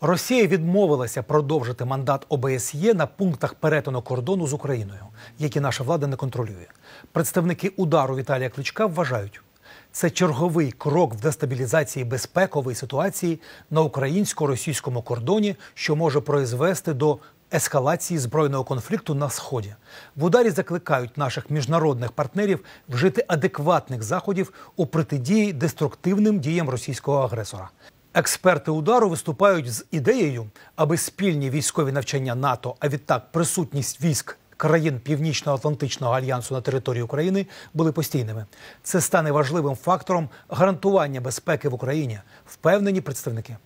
Росія відмовилася продовжити мандат ОБСЄ на пунктах перетину кордону з Україною, які наша влада не контролює. Представники удару Віталія Кличка вважають, це черговий крок в дестабілізації безпекової ситуації на українсько-російському кордоні, що може произвести до ескалації збройного конфлікту на сході. В ударі закликають наших міжнародних партнерів вжити адекватних заходів у протидії деструктивним діям російського агресора. Експерти удару виступають з ідеєю, аби спільні військові навчання НАТО, а відтак присутність військ країн Північно-Атлантичного альянсу на території України були постійними. Це стане важливим фактором гарантування безпеки в Україні, впевнені представники.